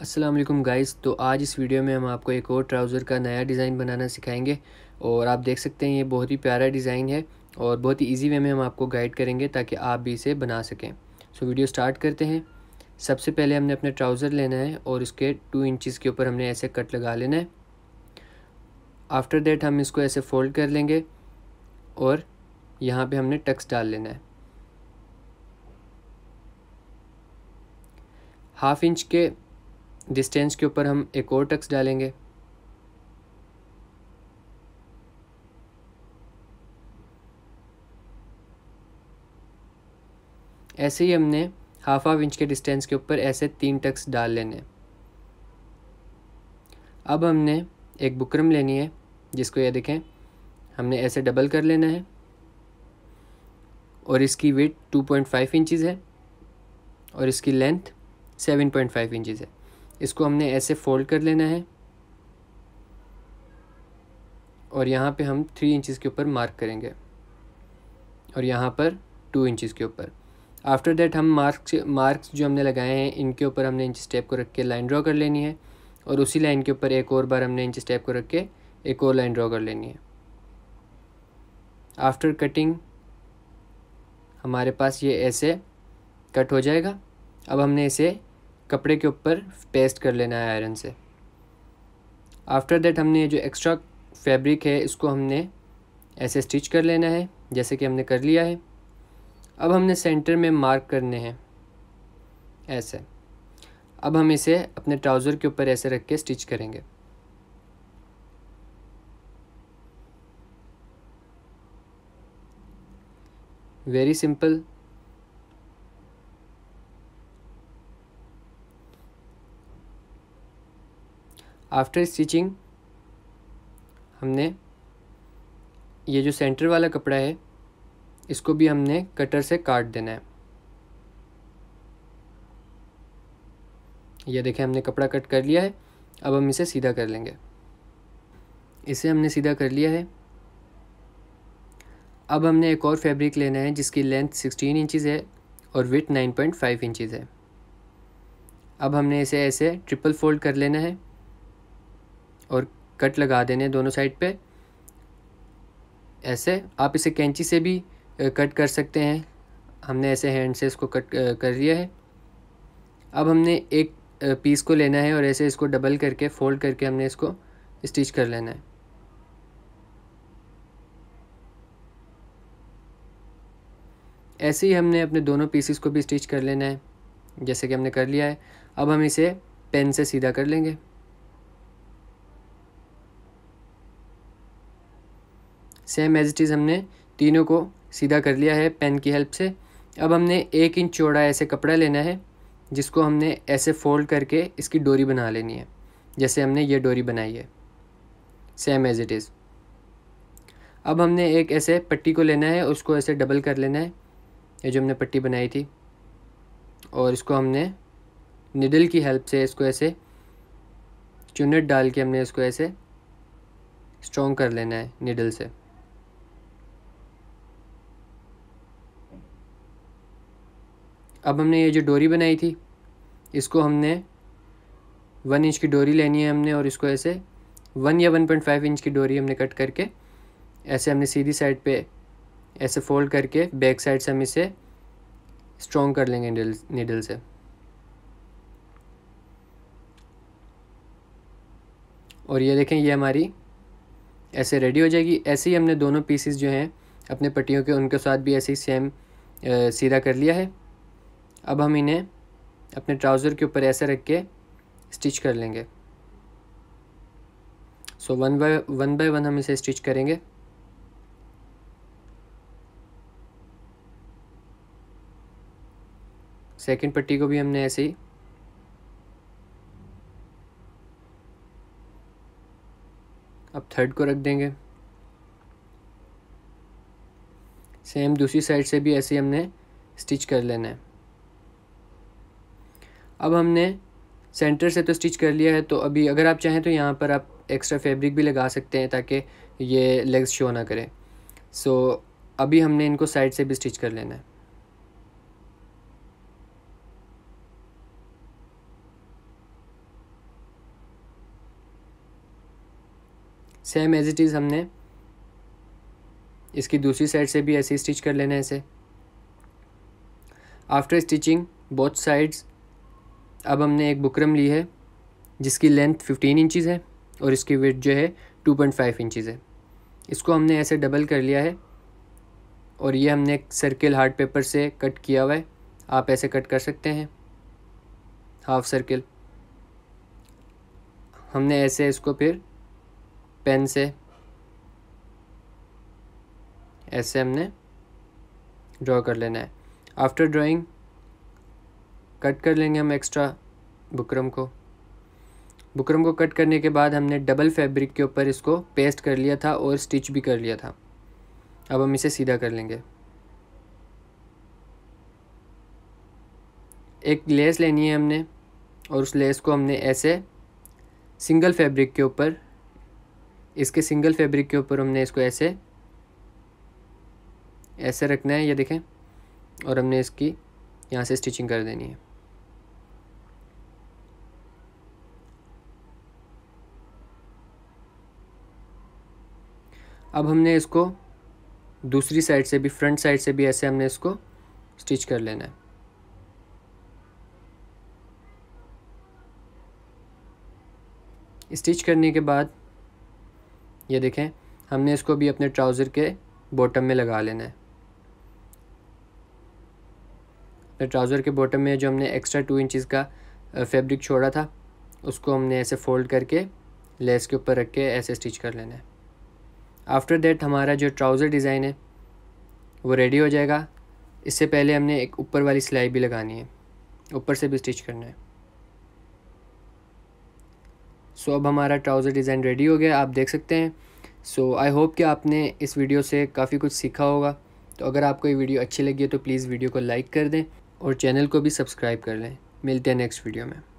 अस्सलाम वालेकुम गाइस तो आज इस वीडियो में हम आपको एक और ट्राउज़र का नया डिज़ाइन बनाना सिखाएंगे और आप देख सकते हैं ये बहुत ही प्यारा डिज़ाइन है और बहुत ही इजी वे में हम आपको गाइड करेंगे ताकि आप भी इसे बना सकें सो वीडियो स्टार्ट करते हैं सबसे पहले हमने अपना ट्राउज़र लेना है और उसके टू इंचज़ के ऊपर हमने ऐसे कट लगा लेना है आफ्टर देट हम इसको ऐसे फोल्ड कर लेंगे और यहाँ पर हमने टक्स डाल लेना है हाफ इंच के डिस्टेंस के ऊपर हम एक और टक्स डालेंगे ऐसे ही हमने हाफ हाफ इंच के डिस्टेंस के ऊपर ऐसे तीन टक्स डाल लेने अब हमने एक बुकरम लेनी है जिसको ये देखें हमने ऐसे डबल कर लेना है और इसकी वेट 2.5 पॉइंट है और इसकी लेंथ 7.5 पॉइंट है इसको हमने ऐसे फोल्ड कर लेना है और यहाँ पे हम थ्री इंचेस के ऊपर मार्क करेंगे और यहाँ पर टू इंचेस के ऊपर आफ्टर दैट हम मार्क्स मार्क्स जो हमने लगाए हैं इनके ऊपर हमने इंच स्टेप को रख के लाइन ड्रॉ कर लेनी है और उसी लाइन के ऊपर एक और बार हमने इंच स्टेप को रख के एक और लाइन ड्रॉ कर लेनी है आफ्टर कटिंग हमारे पास ये ऐसे कट हो जाएगा अब हमने इसे कपड़े के ऊपर पेस्ट कर लेना है आयरन से आफ्टर दैट हमने जो एक्स्ट्रा फैब्रिक है इसको हमने ऐसे स्टिच कर लेना है जैसे कि हमने कर लिया है अब हमने सेंटर में मार्क करने हैं ऐसे अब हम इसे अपने ट्राउज़र के ऊपर ऐसे रख के स्टिच करेंगे वेरी सिंपल आफ्टर स्टिचिंग हमने ये जो सेंटर वाला कपड़ा है इसको भी हमने कटर से काट देना है ये देखें हमने कपड़ा कट कर लिया है अब हम इसे सीधा कर लेंगे इसे हमने सीधा कर लिया है अब हमने एक और फैब्रिक लेना है जिसकी लेंथ 16 इंचज़ है और विथ 9.5 इंचज़ है अब हमने इसे ऐसे ट्रिपल फोल्ड कर लेना है और कट लगा देने दोनों साइड पे ऐसे आप इसे कैंची से भी कट कर सकते हैं हमने ऐसे हैंड से इसको कट कर लिया है अब हमने एक पीस को लेना है और ऐसे इसको डबल करके फोल्ड करके हमने इसको स्टिच कर लेना है ऐसे ही हमने अपने दोनों पीसीस को भी स्टिच कर लेना है जैसे कि हमने कर लिया है अब हम इसे पेन से सीधा कर लेंगे सेम एज इट इज़ हमने तीनों को सीधा कर लिया है पेन की हेल्प से अब हमने एक इंच चौड़ा ऐसे कपड़ा लेना है जिसको हमने ऐसे फोल्ड करके इसकी डोरी बना लेनी है जैसे हमने ये डोरी बनाई है सेम एज़ इट इज़ अब हमने एक ऐसे पट्टी को लेना है उसको ऐसे डबल कर लेना है ये जो हमने पट्टी बनाई थी और इसको हमने निडल की हेल्प से इसको ऐसे चुनट डाल के हमने इसको ऐसे स्ट्रॉन्ग कर लेना है निडल से अब हमने ये जो डोरी बनाई थी इसको हमने वन इंच की डोरी लेनी है हमने और इसको ऐसे वन या वन पॉइंट फाइव इंच की डोरी हमने कट करके ऐसे हमने सीधी साइड पे ऐसे फोल्ड करके बैक साइड से हम इसे स्ट्रॉन्ग कर लेंगे निडल निडल से और ये देखें ये हमारी ऐसे रेडी हो जाएगी ऐसे ही हमने दोनों पीसीस जो हैं अपने पट्टियों के उनके साथ भी ऐसे ही सेम सीधा कर लिया है अब हम इन्हें अपने ट्राउज़र के ऊपर ऐसे रख के स्टिच कर लेंगे so one by one by one हम इसे स्टिच करेंगे सेकंड पट्टी को भी हमने ऐसे ही अब थर्ड को रख देंगे सेम दूसरी साइड से भी ऐसे ही हमने स्टिच कर लेना है अब हमने सेंटर से तो स्टिच कर लिया है तो अभी अगर आप चाहें तो यहाँ पर आप एक्स्ट्रा फैब्रिक भी लगा सकते हैं ताकि ये लेग्स शो ना करें सो so, अभी हमने इनको साइड से भी स्टिच कर लेना है सेम एज इट इज़ हमने इसकी दूसरी साइड से भी ऐसे स्टिच कर लेना है ऐसे आफ्टर स्टिचिंग बोथ साइड्स अब हमने एक बुकरम ली है जिसकी लेंथ 15 इंचज़ है और इसकी वेट जो है 2.5 इंचज़ है इसको हमने ऐसे डबल कर लिया है और ये हमने एक सर्किल हार्ड पेपर से कट किया हुआ है आप ऐसे कट कर सकते हैं हाफ सर्किल हमने ऐसे इसको फिर पेन से ऐसे हमने ड्रॉ कर लेना है आफ्टर ड्राइंग कट कर लेंगे हम एक्स्ट्रा बुकरम को बुकरम को कट करने के बाद हमने डबल फैब्रिक के ऊपर इसको पेस्ट कर लिया था और स्टिच भी कर लिया था अब हम इसे सीधा कर लेंगे एक लेस लेनी है हमने और उस लेस को हमने ऐसे सिंगल फैब्रिक के ऊपर इसके सिंगल फैब्रिक के ऊपर हमने इसको ऐसे ऐसे रखना है ये देखें और हमने इसकी यहाँ से स्टिचिंग कर देनी है अब हमने इसको दूसरी साइड से भी फ्रंट साइड से भी ऐसे हमने इसको स्टिच कर लेना है स्टिच करने के बाद ये देखें हमने इसको भी अपने ट्राउज़र के बॉटम में लगा लेना है अपने ट्राउज़र के बॉटम में जो हमने एक्स्ट्रा टू इंचज़ का फैब्रिक छोड़ा था उसको हमने ऐसे फ़ोल्ड करके लेस के ऊपर रख के ऐसे स्टिच कर लेना है आफ्टर दैट हमारा जो ट्राउज़र डिज़ाइन है वो रेडी हो जाएगा इससे पहले हमने एक ऊपर वाली सिलाई भी लगानी है ऊपर से भी स्टिच करना है सो so, अब हमारा ट्राउज़र डिज़ाइन रेडी हो गया आप देख सकते हैं सो आई होप कि आपने इस वीडियो से काफ़ी कुछ सीखा होगा तो अगर आपको ये वीडियो अच्छी लगी है तो प्लीज़ वीडियो को लाइक कर दें और चैनल को भी सब्सक्राइब कर लें मिलते हैं नेक्स्ट वीडियो में